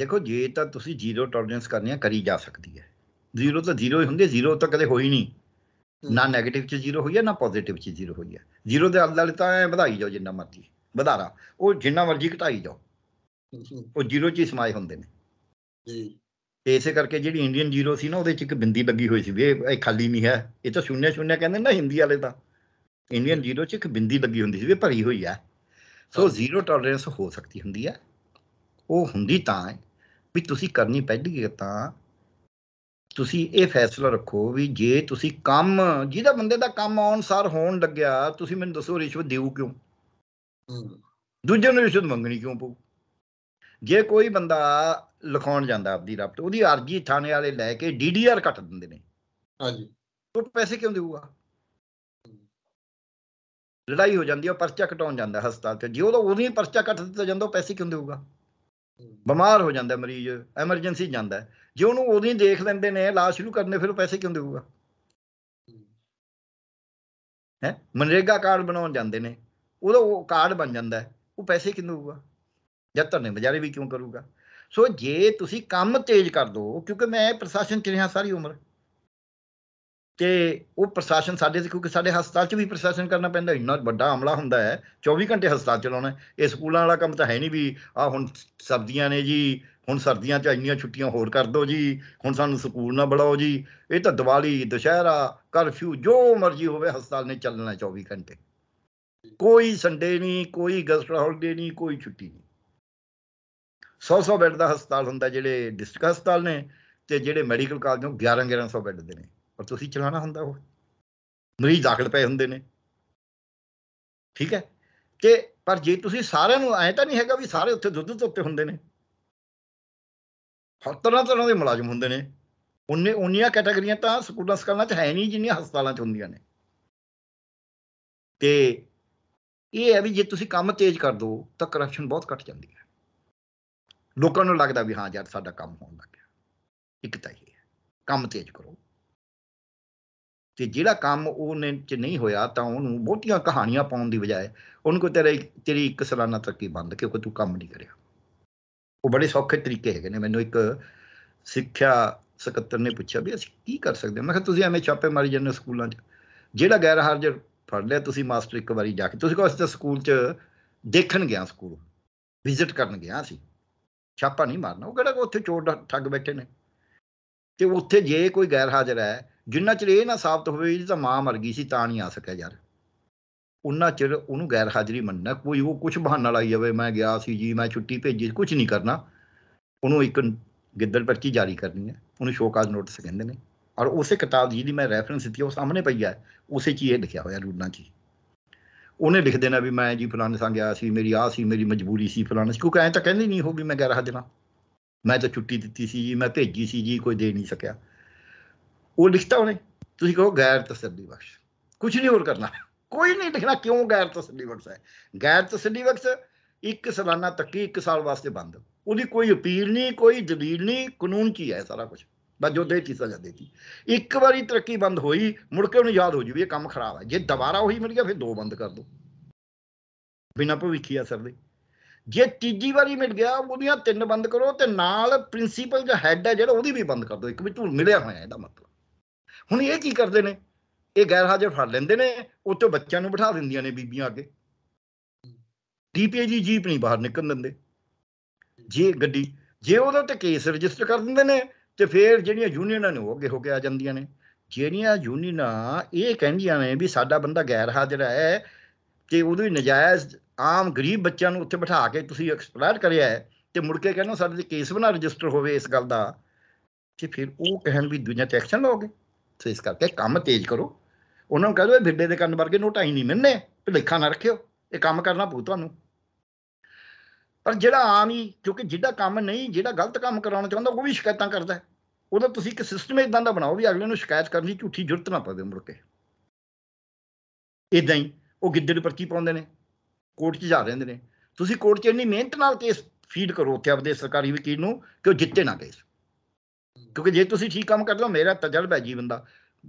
ਦੇਖੋ ਜੇ ਤਾਂ ਤੁਸੀਂ ਜ਼ੀਰੋ ਟੋਲਰੈਂਸ ਕਰਨੀ ਆ ਕਰੀ ਜਾ ਸਕਦੀ ਹੈ ਜ਼ੀਰੋ ਤਾਂ ਜ਼ੀਰੋ ਹੀ ਹੁੰਦੀ ਜ਼ੀਰੋ ਤਾਂ ਕਦੇ ਹੋਈ ਨਹੀਂ ਨਾ 네ਗੇਟਿਵ ਚ ਜ਼ੀਰੋ ਹੋਈ ਹੈ ਨਾ ਪੋਜ਼ਿਟਿਵ ਚ ਜ਼ੀਰੋ ਹੋਈ ਹੈ ਜ਼ੀਰੋ ਦੇ ਅੰਦਰ ਤਾਂ ਵਧਾਈ ਜਾਓ ਜਿੰਨਾ ਮਰਜ਼ੀ ਵਧਾਰਾ ਉਹ ਜਿੰਨਾ ਮਰਜ਼ੀ ਘਟਾਈ ਜਾਓ ਉਹ ਜ਼ੀਰੋ ਚ ਹੀ ਸਮਾਏ ਹੁੰਦੇ ਨੇ ਜੀ ਇਸੇ ਕਰਕੇ ਜਿਹੜੀ ਇੰਡੀਅਨ ਜ਼ੀਰੋ ਸੀ ਨਾ ਉਹਦੇ ਚ ਇੱਕ ਬਿੰਦੀ ਲੱਗੀ ਹੋਈ ਸੀ ਵੀ ਇਹ ਖਾਲੀ ਨਹੀਂ ਹੈ ਇਹ ਤਾਂ ਸ਼ੂਨਿਆ ਸ਼ੂਨਿਆ ਕਹਿੰਦੇ ਨਾ ਹਿੰਦੀ ਵਾਲੇ ਤਾਂ ਇੰਡੀਅਨ ਜ਼ੀਰੋ ਚ ਇੱਕ ਬਿੰਦੀ ਲੱਗੀ ਹੁੰਦੀ ਸੀ ਵੀ ਭਰੀ ਹੋਈ ਆ ਸੋ ਜ਼ੀਰੋ ਟੋਲਰੈਂਸ ਹੋ ਸਕਦੀ ਹੁੰਦੀ ਹੈ ਉਹ ਹੁੰਦੀ ਤਾਂ ਹੈ ਵੀ ਤੁਸੀਂ ਕਰਨੀ ਪੈਂਦੀ ਹੈ ਤਾਂ ਤੁਸੀਂ ਇਹ ਫੈਸਲਾ ਰੱਖੋ ਵੀ ਜੇ ਤੁਸੀਂ ਕੰਮ ਜਿਹਦਾ ਬੰਦੇ ਦਾ ਕੰਮ ਅਨਸਾਰ ਹੋਣ ਲੱਗਿਆ ਤੁਸੀਂ ਮੈਨੂੰ ਦੱਸੋ ਰਿਸ਼ਵਤ ਦੇਉ ਕਿਉਂ ਦੂਜੇ ਨੂੰ ਰਿਸ਼ਵਤ ਮੰਗਣੀ ਕਿਉਂ ਪਊ ਜੇ ਕੋਈ ਬੰਦਾ ਲਿਖਾਉਣ ਜਾਂਦਾ ਆਪਦੀ ਰਾਪਟ ਉਹਦੀ ਅਰਜੀ ਥਾਣੇ ਵਾਲੇ ਲੈ ਕੇ ਡੀਡੀਆਰ ਕੱਟ ਦਿੰਦੇ ਨੇ ਹਾਂਜੀ ਉਹ ਪੈਸੇ ਕਿਉਂ ਦੇਊਗਾ ਲੜਾਈ ਹੋ ਜਾਂਦੀ ਹੈ ਪਰਚਾ ਕਟਾਉਣ ਜਾਂਦਾ ਹਸਪਤਾਲ ਤੇ ਜੇ ਉਹਦਾ ਉਹਦੀ ਪਰਚਾ ਕੱਟ ਦਿੱਤਾ ਜਾਂਦਾ ਉਹ ਪੈਸੇ ਕਿਉਂ ਦੇਊਗਾ ਬਿਮਾਰ ਹੋ ਜਾਂਦਾ ਮਰੀਜ਼ ਐਮਰਜੈਂਸੀ ਜਾਂਦਾ ਜੇ ਉਹਨੂੰ ਉਦੋਂ ਹੀ ਦੇਖ ਲੈਂਦੇ ਨੇ ਇਲਾਜ ਸ਼ੁਰੂ ਕਰਨੇ ਫਿਰ ਪੈਸੇ ਕਿਉਂ ਦੇਊਗਾ ਹੈ ਮਨਰੇਗਾ ਕਾਰਡ ਬਣਾਉਣ ਜਾਂਦੇ ਨੇ ਉਹਦਾ ਉਹ ਕਾਰਡ ਬਣ ਜਾਂਦਾ ਉਹ ਪੈਸੇ ਕਿੰਨੂ ਹੋਊਗਾ ਜਦ ਧਰਨੇ ਬਜਾਰੇ ਵੀ ਕਿਉਂ ਕਰੂਗਾ ਸੋ ਜੇ ਤੁਸੀਂ ਕੰਮ ਤੇਜ਼ ਕਰ ਦੋ ਕਿਉਂਕਿ ਮੈਂ ਪ੍ਰਸ਼ਾਸਨ ਚ ਰਿਹਾ ਸਾਰੀ ਉਮਰ ਤੇ ਉਹ ਪ੍ਰਸ਼ਾਸਨ ਸਾਡੇ ਤੇ ਕਿਉਂਕਿ ਸਾਡੇ ਹਸਪਤਾਲ 'ਚ ਵੀ ਪ੍ਰਸ਼ਾਸਨ ਕਰਨਾ ਪੈਂਦਾ ਇੰਨਾ ਵੱਡਾ ਹਮਲਾ ਹੁੰਦਾ ਹੈ 24 ਘੰਟੇ ਹਸਪਤਾਲ ਚਲਾਉਣਾ ਇਹ ਸਕੂਲਾਂ ਵਾਲਾ ਕੰਮ ਤਾਂ ਹੈ ਨਹੀਂ ਵੀ ਆ ਹੁਣ ਸਰਦੀਆਂ ਨੇ ਜੀ ਹੁਣ ਸਰਦੀਆਂ 'ਚ ਇੰਨੀਆਂ ਛੁੱਟੀਆਂ ਹੋਰ ਕਰ ਦਿਓ ਜੀ ਹੁਣ ਸਾਨੂੰ ਸਕੂਲ ਨਾ ਬੜਾਓ ਜੀ ਇਹ ਤਾਂ ਦੀਵਾਲੀ ਦੁਸ਼ਹਿਰਾ ਕਰਫਿਊ ਜੋ ਮਰਜ਼ੀ ਹੋਵੇ ਹਸਪਤਾਲ ਨੇ ਚੱਲਣਾ 24 ਘੰਟੇ ਕੋਈ ਸੰਡੇ ਨਹੀਂ ਕੋਈ ਗਸਟ ਹੌਲੀਡੇ ਨਹੀਂ ਕੋਈ ਛੁੱਟੀ ਨਹੀਂ 100-100 ਬੈੱਡ ਦਾ ਹਸਪਤਾਲ ਹੁੰਦਾ ਜਿਹੜੇ ਡਿਸਟ੍ਰਿਕਟ ਹਸਪਤਾਲ ਨੇ ਤੇ ਜਿਹੜੇ ਮੈਡੀਕਲ ਕਾਲਜ ਨੂੰ 11-1100 ਬੈੱਡ ਦੇ ਨੇ ਪਰ ਤੁਸੀਂ ਚਲਾਣਾ ਹੁੰਦਾ ਉਹ ਮਰੀਜ਼ ਦਾਖਲ ਪਏ ਹੁੰਦੇ ਨੇ ਠੀਕ ਹੈ ਤੇ ਪਰ ਜੇ ਤੁਸੀਂ ਸਾਰਿਆਂ ਨੂੰ ਐ ਤਾਂ ਨਹੀਂ ਹੈਗਾ ਵੀ ਸਾਰੇ ਉੱਥੇ ਦੁੱਧ ਧੋਤੇ ਹੁੰਦੇ ਨੇ ਹਰ ਤਰ੍ਹਾਂ ਤਰ੍ਹਾਂ ਦੇ ਮੁਲਾਜ਼ਮ ਹੁੰਦੇ ਨੇ ਉਹਨੇ ਉਹਨੀਆਂ ਕੈਟਾਗਰੀਆਂ ਤਾਂ ਸਕੂਲਾਂ ਸਕਾਲਾਂ 'ਚ ਹੈ ਨਹੀਂ ਜਿੰਨੀਆਂ ਹਸਪਤਾਲਾਂ 'ਚ ਹੁੰਦੀਆਂ ਨੇ ਤੇ ਇਹ ਹੈ ਵੀ ਜੇ ਤੁਸੀਂ ਕੰਮ ਤੇਜ਼ ਕਰ ਦੋ ਤਾਂ ਕਰਪਸ਼ਨ ਬਹੁਤ ਘਟ ਜਾਂਦੀ ਹੈ ਲੋਕਾਂ ਨੂੰ ਲੱਗਦਾ ਵੀ ਹਾਂ ਯਾਰ ਸਾਡਾ ਕੰਮ ਹੋਣ ਲੱਗ ਗਿਆ ਇੱਕ ਤਾਂ ਇਹ ਕੰਮ ਤੇਜ਼ ਕਰੋ ਤੇ ਜਿਹੜਾ ਕੰਮ ਉਹਨੇ ਚ ਨਹੀਂ ਹੋਇਆ ਤਾਂ ਉਹਨੂੰ ਬਹੁਤੀਆਂ ਕਹਾਣੀਆਂ ਪਾਉਣ ਦੀ ਬਜਾਏ ਉਹਨੂੰ ਕੋਈ ਤੇਰੀ ਤੇਰੀ ਇੱਕ ਸਾਲਾਨਾ ਤਰੱਕੀ ਬੰਦ ਕਿਉਂਕਿ ਤੂੰ ਕੰਮ ਨਹੀਂ ਕਰਿਆ ਉਹ ਬੜੇ ਸੌਖੇ ਤਰੀਕੇ ਹੈਗੇ ਨੇ ਮੈਨੂੰ ਇੱਕ ਸਿੱਖਿਆ ਸਕੱਤਰ ਨੇ ਪੁੱਛਿਆ ਵੀ ਅਸੀਂ ਕੀ ਕਰ ਸਕਦੇ ਮੈਂ ਕਿਹਾ ਤੁਸੀਂ ਐਵੇਂ ਛਾਪੇ ਮਾਰੀ ਜਾਂਦੇ ਸਕੂਲਾਂ 'ਚ ਜਿਹੜਾ ਗੈਰ ਹਾਜ਼ਰ ਫੜ ਲਿਆ ਤੁਸੀਂ ਮਾਸਟਰ ਇੱਕ ਵਾਰੀ ਜਾ ਕੇ ਤੁਸੀਂ ਕਹੋ ਅਸੀਂ ਤਾਂ ਸਕੂਲ 'ਚ ਦੇਖਣ ਗਿਆ ਸਕੂਲ ਵਿਜ਼ਿਟ ਕਰਨ ਗਿਆ ਸੀ ਛਾਪਾ ਨਹੀਂ ਮਾਰਨਾ ਉਹ ਕਿਹੜਾ ਉੱਥੇ ਚੋਰ ਠੱਗ ਬੈਠੇ ਨੇ ਤੇ ਉੱਥੇ ਜੇ ਕੋਈ ਗੈਰ ਹਾਜ਼ਰ ਹੈ ਜਿੰਨਾ ਚਿਰ ਇਹ ਨਾ ਸਾਬਤ ਹੋਵੇ ਇਹਦੀ ਤਾਂ ਮਾਂ ਮਰ ਗਈ ਸੀ ਤਾਂ ਨਹੀਂ ਆ ਸਕਿਆ ਯਾਰ ਉਹਨਾਂ ਚਿਰ ਉਹਨੂੰ ਗੈਰ ਹਾਜ਼ਰੀ ਮੰਨਣਾ ਕੋਈ ਉਹ ਕੁਝ ਬਹਾਨਾ ਲਾਈ ਜਾਵੇ ਮੈਂ ਗਿਆ ਸੀ ਜੀ ਮੈਂ ਛੁੱਟੀ ਭੇਜੀ ਕੁਝ ਨਹੀਂ ਕਰਨਾ ਉਹਨੂੰ ਇੱਕ ਗਿੱਦੜ ਪਰਚੀ ਜਾਰੀ ਕਰਨੀ ਹੈ ਉਹਨੂੰ ਸ਼ੋਕਾਜ਼ ਨੋਟਿਸ ਕਹਿੰਦੇ ਨੇ ਔਰ ਉਸੇ ਕਿਤਾਬ ਜਿਹਦੀ ਮੈਂ ਰੈਫਰੈਂਸ ਦਿੱਤੀ ਉਹ ਸਾਹਮਣੇ ਪਈ ਹੈ ਉਸੇ 'ਚ ਇਹ ਲਿਖਿਆ ਹੋਇਆ ਰੂਨਾ ਜੀ ਉਹਨੇ ਲਿਖ ਦੇਣਾ ਵੀ ਮੈਂ ਜੀ ਫਲਾਣੇ ਸੰਗ ਆਇਆ ਸੀ ਮੇਰੀ ਆ ਸੀ ਮੇਰੀ ਮਜਬੂਰੀ ਸੀ ਫਲਾਣੇ ਸੀ ਕਿਉਂਕਿ ਐਂ ਤਾਂ ਕਹਿੰਦੀ ਨਹੀਂ ਹੋ ਵੀ ਮੈਂ ਗੈਰ ਹਾਜ਼ਰਾਂ ਮੈਂ ਤਾਂ ਛੁੱਟੀ ਦਿੱਤੀ ਸੀ ਜੀ ਮੈਂ ਭੇਜੀ ਸੀ ਜੀ ਕੋਈ ਦੇ ਨਹੀਂ ਸਕਿਆ ਉਹ ਲਿਖਤਾ ਉਹਨੇ ਤੁਸੀਂ ਕਹੋ ਗੈਰ ਤਸੱਲੀ ਬਖਸ਼ ਕੁਝ ਨਹੀਂ ਹੋਰ ਕਰਨਾ ਕੋਈ ਨਹੀਂ ਲਿਖਣਾ ਕਿਉਂ ਗੈਰ ਤਸੱਲੀ ਬਖਸ਼ ਹੈ ਗੈਰ ਤਸੱਲੀ ਬਖਸ਼ ਇੱਕ ਸਾਲਾਨਾ ਤੱਕੀ ਇੱਕ ਸਾਲ ਵਾਸਤੇ ਬੰਦ ਉਹਦੀ ਕੋਈ ਅਪੀਲ ਨਹੀਂ ਕੋਈ ਦਲੀਲ ਨਹੀਂ ਕਾਨੂੰਨ ਕੀ ਹੈ ਸਾਰਾ ਕੁਝ ਬਸ ਜੋ ਦੇ ਚੀਜ਼ਾਂ ਜਾਂਦੇ ਸੀ ਇੱਕ ਵਾਰੀ ਤਰੱਕੀ ਬੰਦ ਹੋਈ ਮੁੜ ਕੇ ਉਹਨੂੰ ਯਾਦ ਹੋ ਜੂ ਵੀ ਇਹ ਕੰਮ ਖਰਾਬ ਹੈ ਜੇ ਦੁਬਾਰਾ ਉਹੀ ਮਿਲ ਗਿਆ ਫਿਰ ਦੋ ਬੰਦ ਕਰ ਦੋ ਬਿਨਾਂ ਭਵਿੱਖੀ ਅਸਰ ਦੇ ਜੇ ਤੀਜੀ ਵਾਰੀ ਮਿਲ ਗਿਆ ਉਹਦੀਆਂ ਤਿੰਨ ਬੰਦ ਕਰੋ ਤੇ ਨਾਲ ਪ੍ਰਿੰਸੀਪਲ ਜਾਂ ਹੈੱਡ ਹੈ ਜਿਹੜਾ ਉਹਦੀ ਵੀ ਬੰਦ ਕਰ ਦੋ ਇੱਕ ਵੀ ਝੂਲ ਮਿਲਿਆ ਹੋਇਆ ਇਹਦਾ ਮਤਲਬ ਹੁਣ ਇਹ ਕੀ ਕਰਦੇ ਨੇ ਇਹ ਗੈਰ ਹਾਜ਼ਰ ਫੜ ਲੈਂਦੇ ਨੇ ਉੱਥੇ ਬੱਚਿਆਂ ਨੂੰ ਬਿਠਾ ਦਿੰਦੀਆਂ ਨੇ ਬੀਬੀਆਂ ਅੱਗੇ ਡੀਪੀਏ ਜੀਪ ਨਹੀਂ ਬਾਹਰ ਨਿਕਲਣ ਦਿੰਦੇ ਜੇ ਗੱਡੀ ਜੇ ਉਹਦੇ ਉੱਤੇ ਕੇਸ ਰਜਿਸਟਰ ਕਰ ਦਿੰਦੇ ਨੇ ਤੇ ਫਿਰ ਜਿਹੜੀਆਂ ਯੂਨੀਅਨਾਂ ਨੇ ਉਹ ਅੱਗੇ ਹੋ ਕੇ ਆ ਜਾਂਦੀਆਂ ਨੇ ਜਿਹੜੀਆਂ ਯੂਨੀਅਨਾਂ ਇਹ ਕਹਿੰਦੀਆਂ ਨੇ ਵੀ ਸਾਡਾ ਬੰਦਾ ਗੈਰ ਹਾਜ਼ਰ ਹੈ ਉਹਦੇ ਵੀ ਨਜਾਇਜ਼ ਆਮ ਗਰੀਬ ਬੱਚਿਆਂ ਨੂੰ ਉੱਥੇ ਬਿਠਾ ਕੇ ਤੁਸੀਂ ਐਕਸਪਲੋਰ ਕਰਿਆ ਹੈ ਤੇ ਮੁੜ ਕੇ ਕਹਿੰਦੇ ਸਾਡੇ ਤੇ ਕੇਸ ਬਣਾ ਰਜਿਸਟਰ ਹੋਵੇ ਇਸ ਗੱਲ ਦਾ ਕਿ ਫਿਰ ਉਹ ਕਹਿਣ ਵੀ ਦੁਨੀਆ ਤੇ ਐਕਸ਼ਨ ਲਓਗੇ ਸੋ ਇਸ ਕਰਕੇ ਕੰਮ ਤੇਜ਼ ਕਰੋ ਉਹਨਾਂ ਨੂੰ ਕਹ ਦਿਓ ਫਿੱਡੇ ਦੇ ਕੰਨ ਵਰਗੇ ਨੋਟ ਆਈ ਨਹੀਂ ਮਿਲਨੇ ਭਲੇਖਾ ਨਾ ਰੱਖਿਓ ਇਹ ਕੰਮ ਕਰਨਾ ਪਊ ਤੁਹਾਨੂੰ ਪਰ ਜਿਹੜਾ ਆਮ ਹੀ ਕਿਉਂਕਿ ਜਿਹੜਾ ਕੰਮ ਨਹੀਂ ਜਿਹੜਾ ਗਲਤ ਕੰਮ ਕਰਾਉਣਾ ਚਾਹੁੰਦਾ ਉਹ ਵੀ ਸ਼ਿਕਾਇਤਾਂ ਕਰਦਾ ਉਹਦਾ ਤੁਸੀਂ ਇੱਕ ਸਿਸਟਮ ਇਦਾਂ ਦਾ ਬਣਾਓ ਵੀ ਅਗਲੇ ਨੂੰ ਸ਼ਿਕਾਇਤ ਕਰਨ ਦੀ ਝੂਠੀ ਜ਼ਰੂਰਤ ਨਾ ਪਵੇ ਮੁੜ ਕੇ ਇਦਾਂ ਹੀ ਉਹ ਗਿੱਦੜ ਪਰਚੀ ਪਾਉਂਦੇ ਨੇ ਕੋਰਟ 'ਚ ਜਾ ਰਹੇ ਨੇ ਤੁਸੀਂ ਕੋਰਟ 'ਚ ਇੰਨੀ ਮਿਹਨਤ ਨਾਲ ਕੇਸ ਫੀਡ ਕਰੋ ਉੱਥੇ ਆਪਦੇ ਸਰਕਾਰੀ ਵਕੀਲ ਨੂੰ ਕਿ ਉਹ ਜਿੱਤੇ ਨਾ ਕੇਸ ਕਿਉਂਕਿ ਜੇ ਤੁਸੀਂ ਠੀਕ ਕੰਮ ਕਰ ਲਓ ਮੇਰਾ ਤਜਰਬਾ ਹੈ ਜੀਵਨ ਦਾ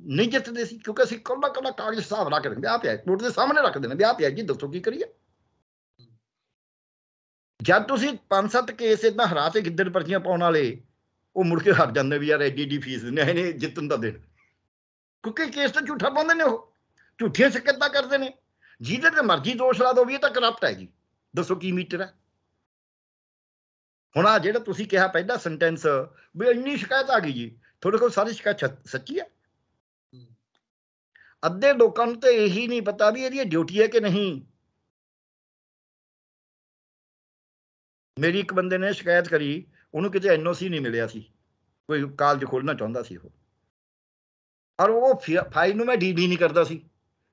ਨਹੀਂ ਜਿੱਤਦੇ ਸੀ ਕਿਉਂਕਿ ਅਸੀਂ ਕੱਲਾ ਕੱਲਾ ਕਾਗਜ਼ ਹਿਸਾਬ ਰੱਖ ਦਿੰਦੇ ਆ ਪਿਆ ਕੋਰਟ ਦੇ ਸਾਹਮਣੇ ਰੱਖ ਦਿੰਦੇ ਆ ਪਿਆ ਜੀ ਦੱਸੋ ਕੀ ਕਰੀਏ ਜਦ ਤੁਸੀਂ ਪੰਜ ਸੱਤ ਕੇਸ ਇਦਾਂ ਹਰਾ ਤੇ ਗਿੱਦੜ ਪਰਚੀਆਂ ਪਾਉਣ ਵਾਲੇ ਉਹ ਮੁੜ ਕੇ ਹਟ ਜਾਂਦੇ ਵੀ ਯਾਰ ਐਡੀ ਡੀ ਫੀਸ ਨੇ ਇਹਨੇ ਜਿੱਤਣ ਦਾ ਦੇਣ ਕਿਉਂਕਿ ਕੇਸ ਤਾਂ ਝੂਠਾ ਪਾਉਂਦੇ ਨੇ ਉਹ ਝੂਠੇ ਸਿੱਕੇ ਤਾਂ ਕਰਦੇ ਨੇ ਜਿਹਦੇ ਤੇ ਮਰਜ਼ੀ ਦੋਸ਼ ਲਾ ਦੋ ਵੀ ਇਹ ਤਾਂ ਕਰਪਟ ਹੈ ਜੀ ਦੱਸੋ ਕੀ ਮੀਟਰ ਹੈ ਹੁਣ ਆ ਜਿਹੜਾ ਤੁਸੀਂ ਕਿਹਾ ਪਹਿਲਾ ਸੈਂਟੈਂਸ ਵੀ ਇੰਨੀ ਸ਼ਿਕਾਇਤ ਆ ਗਈ ਜੀ ਤੁਹਾਡੇ ਕੋਲ ਸਾਰੀ ਸ਼ਿਕਾਇਤ ਸੱਚੀ ਹੈ ਅੱਧੇ ਲੋਕਾਂ ਨੂੰ ਤੇ ਇਹੀ ਨਹੀਂ ਪਤਾ ਵੀ ਇਹਦੀ ਡਿਊਟੀ ਹੈ ਕਿ ਨਹੀਂ ਮੇਰੀ ਇੱਕ ਬੰਦੇ ਨੇ ਸ਼ਿਕਾਇਤ ਕਰੀ ਉਹਨੂੰ ਕਿਤੇ ਐਨਓਸੀ ਨਹੀਂ ਮਿਲਿਆ ਸੀ ਕੋਈ ਕਾਲਜ ਖੋਲਣਾ ਚਾਹੁੰਦਾ ਸੀ ਉਹ ਔਰ ਉਹ ਫਾਈਲ ਨੂੰ ਮੈਂ ਡੀਲ ਨਹੀਂ ਕਰਦਾ ਸੀ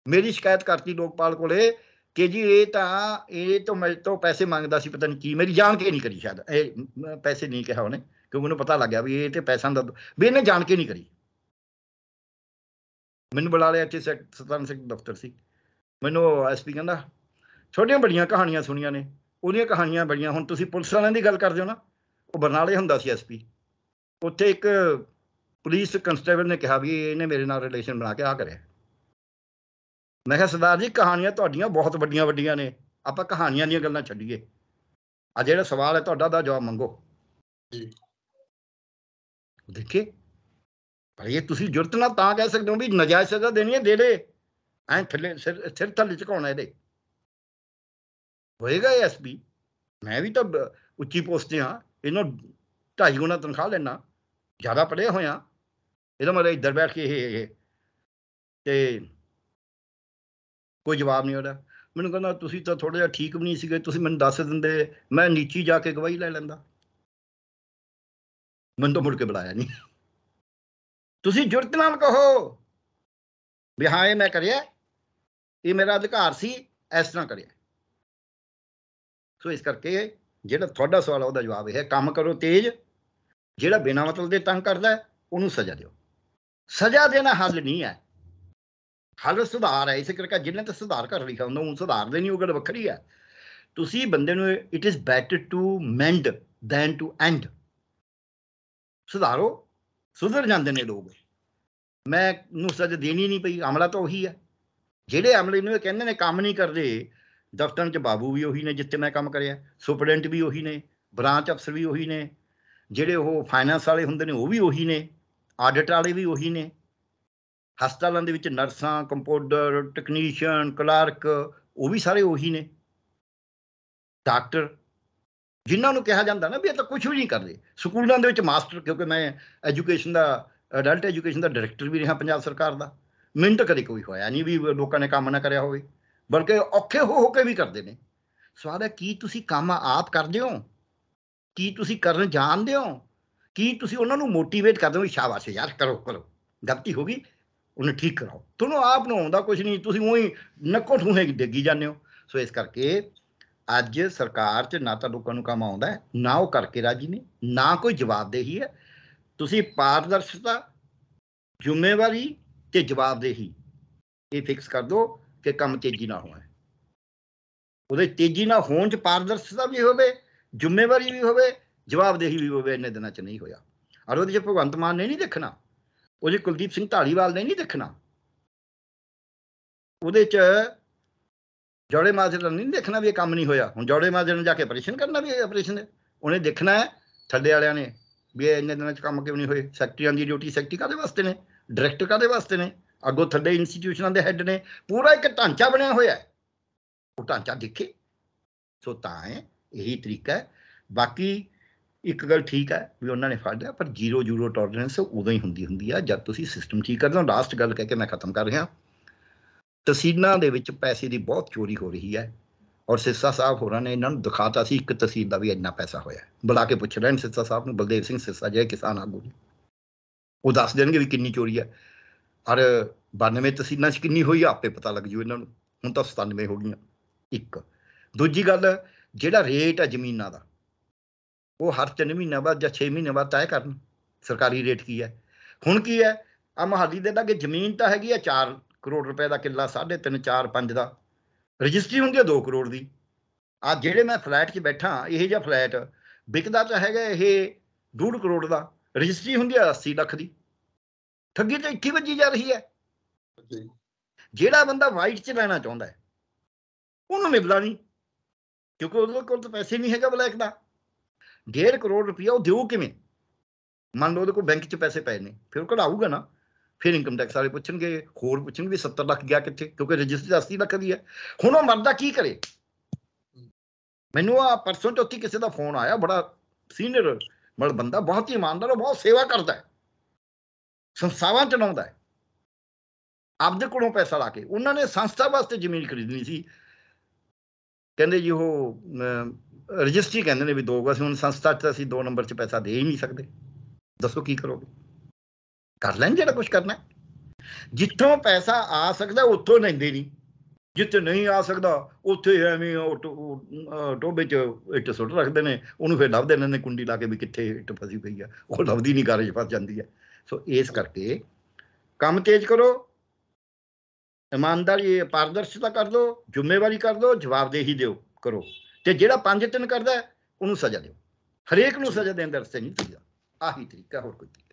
ਮੇਰੀ ਸ਼ਿਕਾਇਤ ਕਰਤੀ ਲੋਕਪਾਲ ਕੋਲੇ ਕਿ ਜੀ ਇਹ ਤਾਂ ਇਹ ਤੋਂ ਮੇਰੇ ਤੋਂ ਪੈਸੇ ਮੰਗਦਾ ਸੀ ਪਤਾ ਨਹੀਂ ਕੀ ਮੇਰੀ ਜਾਣ ਕੇ ਨਹੀਂ ਕਰੀ ਸ਼ਾਇਦ ਇਹ ਪੈਸੇ ਨਹੀਂ ਕਿਹਾ ਉਹਨੇ ਕਿਉਂਕਿ ਉਹਨੂੰ ਪਤਾ ਲੱਗ ਗਿਆ ਵੀ ਇਹ ਤੇ ਪੈਸਾ ਦਾ ਵੀ ਇਹਨੇ ਜਾਣ ਕੇ ਨਹੀਂ ਕਰੀ ਮੈਨੂੰ ਬੁਲਾ ਲਿਆ ਇੱਥੇ ਸਤਨ ਸਿੰਘ ਦਫ਼ਤਰ ਸੀ ਮੈਨੂੰ ਐਸਪੀ ਕਹਿੰਦਾ ਛੋਟੀਆਂ ਬੜੀਆਂ ਕਹਾਣੀਆਂ ਸੁਣੀਆਂ ਨੇ ਉਹਦੀਆਂ ਕਹਾਣੀਆਂ ਬੜੀਆਂ ਹੁਣ ਤੁਸੀਂ ਪੁਲਿਸ ਵਾਲਿਆਂ ਦੀ ਗੱਲ ਕਰਦੇ ਹੋ ਨਾ ਉਹ ਬਰਨਾਲੇ ਹੁੰਦਾ ਸੀ ਐਸਪੀ ਉੱਥੇ ਇੱਕ ਪੁਲਿਸ ਕਨਸਟੇਬਲ ਨੇ ਕਿਹਾ ਵੀ ਇਹਨੇ ਮੇਰੇ ਨਾਲ ਰਿਲੇਸ਼ਨ ਬਣਾ ਕੇ ਆ ਕਰਿਆ ਮੈਂ ਕਿਹਾ ਸਰਦਾਰ ਜੀ ਕਹਾਣੀਆਂ ਤੁਹਾਡੀਆਂ ਬਹੁਤ ਵੱਡੀਆਂ ਵੱਡੀਆਂ ਨੇ ਆਪਾਂ ਕਹਾਣੀਆਂ ਦੀਆਂ ਗੱਲਾਂ ਛੱਡੀਏ ਆ ਜਿਹੜਾ ਸਵਾਲ ਹੈ ਤੁਹਾਡਾ ਦਾ ਜਵਾਬ ਮੰਗੋ ਜੀ ਦੇਖੇ ਪਰ ਇਹ ਤੁਸੀਂ ਜੁਰਤ ਨਾਲ ਤਾਂ ਕਹਿ ਸਕਦੇ ਹੋ ਵੀ ਨਜਾਇਜ਼ ਸਜ਼ਾ ਦੇਣੀ ਹੈ ਦੇ ਦੇ ਐ ਥੱਲੇ ਸਿਰ ਥੱਲੇ ਝੁਕਾਉਣਾ ਇਹਦੇ ਹੋਏਗਾ ਐਸਪੀ ਮੈਂ ਵੀ ਤਾਂ ਉੱਚੀ ਪੋਸਟ ਤੇ ਆ ਇਹਨੂੰ ਢਾਈ ਗੁਣਾ ਤਨਖਾਹ ਲੈਣਾ ਜ਼ਿਆਦਾ ਪੜਿਆ ਹੋਇਆ ਇਹਦਾ ਮਤਲਬ ਇੱਧਰ ਬੈਠ ਕੇ ਇਹ ਤੇ ਕੋਈ ਜਵਾਬ ਨਹੀਂ ਉਹਦਾ ਮੈਨੂੰ ਕਹਿੰਦਾ ਤੁਸੀਂ ਤਾਂ ਥੋੜਾ ਜਿਹਾ ਠੀਕ ਵੀ ਨਹੀਂ ਸੀਗੇ ਤੁਸੀਂ ਮੈਨੂੰ ਦੱਸ ਦਿੰਦੇ ਮੈਂ ਨੀਚੀ ਜਾ ਕੇ ਗਵਾਹੀ ਲੈ ਲੈਂਦਾ ਮੈਨੂੰ ਤਾਂ ਮੁੜ ਕੇ ਬੁਲਾਇਆ ਨਹੀਂ ਤੁਸੀਂ ਜੁਰਤ ਨਾਲ ਕਹੋ ਵੀ ਹਾਂ ਇਹ ਮੈਂ ਕਰਿਆ ਇਹ ਮੇਰਾ ਅਧਿਕਾਰ ਸੀ ਇਸ ਤਰ੍ਹਾਂ ਕਰਿਆ ਸੋ ਇਸ ਕਰਕੇ ਜਿਹੜਾ ਤੁਹਾਡਾ ਸਵਾਲ ਉਹਦਾ ਜਵਾਬ ਇਹ ਹੈ ਕੰਮ ਕਰੋ ਤੇਜ਼ ਜਿਹੜਾ ਬਿਨਾਂ ਮਤਲਬ ਦੇ ਤੰਗ ਕਰਦਾ ਉਹਨੂੰ ਸਜ਼ਾ ਦਿਓ ਸਜ਼ਾ ਦੇਣਾ ਹੱਲ ਨਹੀਂ ਹੈ ਹਾਲਤ ਸੁਧਾਰ ਹੈ ਇਸੇ ਕਰਕੇ ਜਿੰਨੇ ਤੇ ਸੁਧਾਰ ਕਰ ਲਿਖਿਆ ਹੁੰਦਾ ਉਹ ਸੁਧਾਰ ਦੇ ਨਹੀਂ ਉਹ ਗੱਲ ਵੱਖਰੀ ਹੈ ਤੁਸੀਂ ਬੰਦੇ ਨੂੰ it is better to mend than to end ਸੁਧਾਰੋ ਸੁਧਰ ਜਾਂਦੇ ਨੇ ਲੋਕ ਮੈਂ ਨੂੰ ਸੱਜ ਦੇਣੀ ਨਹੀਂ ਪਈ ਅਮਲਾ ਤਾਂ ਉਹੀ ਹੈ ਜਿਹੜੇ ਅਮਲੇ ਨੂੰ ਇਹ ਕਹਿੰਦੇ ਨੇ ਕੰਮ ਨਹੀਂ ਕਰਦੇ ਦਫ਼ਤਰਾਂ 'ਚ ਬਾਬੂ ਵੀ ਉਹੀ ਨੇ ਜਿੱਥੇ ਮੈਂ ਕੰਮ ਕਰਿਆ ਸੁਪਰਡੈਂਟ ਵੀ ਉਹੀ ਨੇ ਬ੍ਰਾਂਚ ਅਫਸਰ ਵੀ ਉਹੀ ਨੇ ਜਿਹੜੇ ਉਹ ਫਾਈਨਾਂਸ ਵਾਲੇ ਹੁੰਦੇ ਨੇ ਉਹ ਵੀ ਉਹੀ ਨੇ ਆਡਿਟ ਵਾਲੇ ਵੀ ਉਹੀ ਨੇ ਹਸਪਤਾਲਾਂ ਦੇ ਵਿੱਚ ਨਰਸਾਂ ਕੰਪਾਊਂਡਰ ਟੈਕਨੀਸ਼ੀਅਨ ਕਲਰਕ ਉਹ ਵੀ ਸਾਰੇ ਉਹੀ ਨੇ ਡਾਕਟਰ ਜਿਨ੍ਹਾਂ ਨੂੰ ਕਿਹਾ ਜਾਂਦਾ ਨਾ ਵੀ ਇਹ ਤਾਂ ਕੁਝ ਵੀ ਨਹੀਂ ਕਰਦੇ ਸਕੂਲਾਂ ਦੇ ਵਿੱਚ ਮਾਸਟਰ ਕਿਉਂਕਿ ਮੈਂ ਐਜੂਕੇਸ਼ਨ ਦਾ ਅਡਲਟ ਐਜੂਕੇਸ਼ਨ ਦਾ ਡਾਇਰੈਕਟਰ ਵੀ ਰਿਹਾ ਪੰਜਾਬ ਸਰਕਾਰ ਦਾ ਮਿੰਟ ਕਦੇ ਕੋਈ ਹੋਇਆ ਨਹੀਂ ਵੀ ਲੋਕਾਂ ਨੇ ਕੰਮ ਨਾ ਕਰਿਆ ਹੋਵੇ ਬਲਕਿ ਔਖੇ ਹੋ ਹੋ ਕੇ ਵੀ ਕਰਦੇ ਨੇ ਸਵਾਲ ਹੈ ਕੀ ਤੁਸੀਂ ਕੰਮ ਆਪ ਕਰਦੇ ਹੋ ਕੀ ਤੁਸੀਂ ਕਰਨ ਜਾਣਦੇ ਹੋ ਕੀ ਤੁਸੀਂ ਉਹਨਾਂ ਨੂੰ ਮੋਟੀਵੇਟ ਕਰਦੇ ਹੋ ਸ਼ਾਬਾਸ਼ ਯਾਰ ਕਰੋ ਕਰੋ ਗਲਤੀ ਹੋ ਗਈ ਉਹਨੇ ਠੀਕ ਕਰਾਓ ਤੁਹਾਨੂੰ ਆਪ ਨੂੰ ਆਉਂਦਾ ਕੁਝ ਨਹੀਂ ਤੁਸੀਂ ਉਹੀ ਨੱਕੋ ਠੂਹੇ ਡੇਗੀ ਜਾਂਦੇ ਹੋ ਸੋ ਇਸ ਕਰਕੇ ਅੱਜ ਸਰਕਾਰ 'ਚ ਨਾ ਤਾਂ ਲੋਕਾਂ ਨੂੰ ਕੰਮ ਆਉਂਦਾ ਨਾ ਉਹ ਕਰਕੇ ਰਾਜੀ ਨੇ ਨਾ ਕੋਈ ਜਵਾਬਦੇਹੀ ਹੈ ਤੁਸੀਂ ਪਾਰਦਰਸ਼ਤਾ ਜ਼ਿੰਮੇਵਾਰੀ ਤੇ ਜਵਾਬਦੇਹੀ ਇਹ ਫਿਕਸ ਕਰ ਦਿਓ ਕਿ ਕੰਮ ਤੇਜ਼ੀ ਨਾਲ ਹੋਣਾ ਉਹਦੇ ਤੇਜ਼ੀ ਨਾਲ ਹੋਣ 'ਚ ਪਾਰਦਰਸ਼ਤਾ ਵੀ ਹੋਵੇ ਜ਼ਿੰਮੇਵਾਰੀ ਵੀ ਹੋਵੇ ਜਵਾਬਦੇਹੀ ਵੀ ਹੋਵੇ ਇਹਨੇ ਦਿਨਾਂ 'ਚ ਨਹੀਂ ਹੋਇਆ ਅਰ ਉਹਦੇ 'ਚ ਭਗਵੰਤ ਮਾਨ ਨੇ ਨਹੀਂ ਦੇਖਣਾ ਉਹ ਜੀ ਕੁਲਦੀਪ ਸਿੰਘ ਢਾਲੀਵਾਲ ਨੇ ਨਹੀਂ ਦੇਖਣਾ ਉਹਦੇ ਚ ਜੋੜੇ ਮਾਜਰ ਨੂੰ ਨਹੀਂ ਦੇਖਣਾ ਵੀ ਇਹ ਕੰਮ ਨਹੀਂ ਹੋਇਆ ਹੁਣ ਜੋੜੇ ਮਾਜਰ ਨੂੰ ਜਾ ਕੇ ਆਪਰੇਸ਼ਨ ਕਰਨਾ ਵੀ ਆਪਰੇਸ਼ਨ ਉਹਨੇ ਦੇਖਣਾ ਹੈ ਥੱਲੇ ਵਾਲਿਆਂ ਨੇ ਵੀ ਇਹ ਇੰਨੇ ਦਿਨਾਂ ਚ ਕੰਮ ਕਿਉਂ ਨਹੀਂ ਹੋਏ ਸੈਕਟਰੀਆਂ ਦੀ ਡਿਊਟੀ ਸੈਕਟਰੀ ਕਾਦੇ ਵਾਸਤੇ ਨੇ ਡਾਇਰੈਕਟਰ ਕਾਦੇ ਵਾਸਤੇ ਨੇ ਅੱਗੋਂ ਥੱਲੇ ਇੰਸਟੀਟਿਊਸ਼ਨਾਂ ਦੇ ਹੈੱਡ ਨੇ ਪੂਰਾ ਇੱਕ ਢਾਂਚਾ ਬਣਿਆ ਹੋਇਆ ਹੈ ਉਹ ਢਾਂਚਾ ਦੇਖੇ ਸੋ ਤਾਂ ਹੈ ਇਹੀ ਤਰੀਕਾ ਹੈ ਬਾਕੀ ਇੱਕ ਗੱਲ ਠੀਕ ਹੈ ਵੀ ਉਹਨਾਂ ਨੇ ਫੜ ਲਿਆ ਪਰ ਜ਼ੀਰੋ ਜ਼ੀਰੋ ਟੋਲਰੈਂਸ ਉਦੋਂ ਹੀ ਹੁੰਦੀ ਹੁੰਦੀ ਆ ਜਦ ਤੁਸੀਂ ਸਿਸਟਮ ਠੀਕ ਕਰਦੇ ਹੋ ਲਾਸਟ ਗੱਲ ਕਹਿ ਕੇ ਮੈਂ ਖਤਮ ਕਰ ਰਿਹਾ ਤਸੀਦਾਂ ਦੇ ਵਿੱਚ ਪੈਸੇ ਦੀ ਬਹੁਤ ਚੋਰੀ ਹੋ ਰਹੀ ਹੈ ਔਰ ਸਿੱਸਾ ਸਾਹਿਬ ਹੋਰਾਂ ਨੇ ਇਹਨਾਂ ਨੂੰ ਦਿਖਾਤਾ ਸੀ ਇੱਕ ਤਸੀਦ ਦਾ ਵੀ ਇੰਨਾ ਪੈਸਾ ਹੋਇਆ ਬੁਲਾ ਕੇ ਪੁੱਛ ਲੈਣ ਸਿੱਸਾ ਸਾਹਿਬ ਨੂੰ ਬਲਦੇਵ ਸਿੰਘ ਸਿੱਸਾ ਜੇ ਕਿਸਾਨ ਆਗੂ ਉਹ ਦੱਸ ਦੇਣਗੇ ਵੀ ਕਿੰਨੀ ਚੋਰੀ ਹੈ ਔਰ 92 ਤਸੀਦਾਂ 'ਚ ਕਿੰਨੀ ਹੋਈ ਆਪੇ ਪਤਾ ਲੱਗ ਜੂ ਇਹਨਾਂ ਨੂੰ ਹੁਣ ਤਾਂ 97 ਹੋ ਗਈਆਂ ਇੱਕ ਦੂਜੀ ਗੱਲ ਜਿਹੜਾ ਰੇਟ ਹੈ ਜ਼ਮੀਨਾਂ ਦਾ ਉਹ ਹਰ 3 ਮਹੀਨਾ ਬਾਅਦ ਜਾਂ 6 ਮਹੀਨੇ ਬਾਅਦ ਤੈਅ ਕਰਨ ਸਰਕਾਰੀ ਰੇਟ ਕੀ ਹੈ ਹੁਣ ਕੀ ਹੈ ਆ ਮਹਾਲੀ ਦੇ ਲਾਗੇ ਜ਼ਮੀਨ ਤਾਂ ਹੈਗੀ ਆ 4 ਕਰੋੜ ਰੁਪਏ ਦਾ ਕਿੱਲਾ 3.5 4 5 ਦਾ ਰਜਿਸਟਰੀ ਹੁੰਦੀ ਹੈ 2 ਕਰੋੜ ਦੀ ਆ ਜਿਹੜੇ ਮੈਂ ਫਲੈਟ 'ਚ ਬੈਠਾ ਇਹ ਜਿਹਾ ਫਲੈਟ ਵਿਕਦਾ ਤਾਂ ਹੈਗਾ ਇਹ 2 ਕਰੋੜ ਦਾ ਰਜਿਸਟਰੀ ਹੁੰਦੀ ਹੈ 80 ਲੱਖ ਦੀ ਠੱਗੀ ਤਾਂ ਇੱਥੇ ਵੱਜੀ ਜਾ ਰਹੀ ਹੈ ਜਿਹੜਾ ਬੰਦਾ ਵਾਈਟ 'ਚ ਲੈਣਾ ਚਾਹੁੰਦਾ ਹੈ ਉਹਨੂੰ ਮਿਲਦਾ ਨਹੀਂ ਕਿਉਂਕਿ ਉਹਦੇ ਕੋਲ ਤਾਂ ਪੈਸੇ ਨਹੀਂ ਹੈਗਾ ਬਲੈਕ ਦਾ ਡੇਢ ਕਰੋੜ ਰੁਪਇਆ ਉਹ ਦਿਓ ਕਿਵੇਂ ਮੰਨ ਲਓ ਉਹਦੇ ਕੋਲ ਬੈਂਕ 'ਚ ਪੈਸੇ ਪਏ ਨੇ ਫਿਰ ਉਹ ਕਢਾਊਗਾ ਨਾ ਫਿਰ ਇਨਕਮ ਟੈਕਸ ਵਾਲੇ ਪੁੱਛਣਗੇ ਹੋਰ ਪੁੱਛਣਗੇ ਵੀ 70 ਲੱਖ ਗਿਆ ਕਿੱਥੇ ਕਿਉਂਕਿ ਰਜਿਸਟਰ 80 ਲੱਖ ਦੀ ਹੈ ਹੁਣ ਉਹ ਮਰਦਾ ਕੀ ਕਰੇ ਮੈਨੂੰ ਆ ਪਰਸੋਂ ਚੌਥੀ ਕਿਸੇ ਦਾ ਫੋਨ ਆਇਆ ਬੜਾ ਸੀਨੀਅਰ ਮਤਲਬ ਬੰਦਾ ਬਹੁਤ ਹੀ ਇਮਾਨਦਾਰ ਹੈ ਬਹੁਤ ਸੇਵਾ ਕਰਦਾ ਹੈ ਸੰਸਥਾਵਾਂ ਚਲਾਉਂਦਾ ਹੈ ਆਪਦੇ ਕੋਲੋਂ ਪੈਸਾ ਲਾ ਕੇ ਉਹਨਾਂ ਨੇ ਸੰਸਥਾ ਵਾਸਤੇ ਜ਼ਮੀਨ ਖਰੀਦਣੀ ਸੀ ਕਹਿੰਦੇ ਜੀ ਉਹ ਰਜਿਸਟਰੀ ਕਹਿੰਦੇ ਨੇ ਵੀ ਦੋ ਅਸੀਂ ਹੁਣ ਸੰਸਥਾ 'ਚ ਅਸੀਂ ਦੋ ਨੰਬਰ 'ਚ ਪੈਸਾ ਦੇ ਹੀ ਨਹੀਂ ਸਕਦੇ ਦੱਸੋ ਕੀ ਕਰੋਗੇ ਕਰ ਲੈਣ ਜਿਹੜਾ ਕੁਝ ਕਰਨਾ ਜਿੱਥੋਂ ਪੈਸਾ ਆ ਸਕਦਾ ਉੱਥੋਂ ਲੈਂਦੇ ਨਹੀਂ ਜਿੱਥੇ ਨਹੀਂ ਆ ਸਕਦਾ ਉੱਥੇ ਐਵੇਂ ਟੋਬੇ 'ਚ ਇੱਟ ਸੁੱਟ ਰੱਖਦੇ ਨੇ ਉਹਨੂੰ ਫੇਰ ਲੱਭਦੇ ਨੇ ਕੁੰਡੀ ਲਾ ਕੇ ਵੀ ਕਿੱਥੇ ਇੱਟ ਫਸੀ ਪਈ ਆ ਉਹ ਲੱਭਦੀ ਨਹੀਂ ਗਾਰੇਜ ਫਸ ਜਾਂਦੀ ਆ ਸੋ ਇਸ ਕਰਕੇ ਕੰਮ ਤੇਜ਼ ਕਰੋ ਇਮਾਨਦਾਰੀ ਪਾਰਦਰਸ਼ਤਾ ਕਰ ਦਿਓ ਜ਼ਿੰਮੇਵਾਰੀ ਕਰ ਦਿਓ ਜਵਾਬਦੇਹੀ ਦਿਓ ਕਰੋ ਤੇ ਜਿਹੜਾ ਪੰਜ ਤਿੰਨ ਕਰਦਾ ਉਹਨੂੰ ਸਜ਼ਾ ਦਿਓ ਹਰੇਕ ਨੂੰ ਸਜ਼ਾ ਦੇਣ ਦਾ ਰਸਤਾ ਨਹੀਂ ਤੁਸੀਂ ਆਹੀ ਤਰੀਕਾ ਹੋਰ ਕੋਈ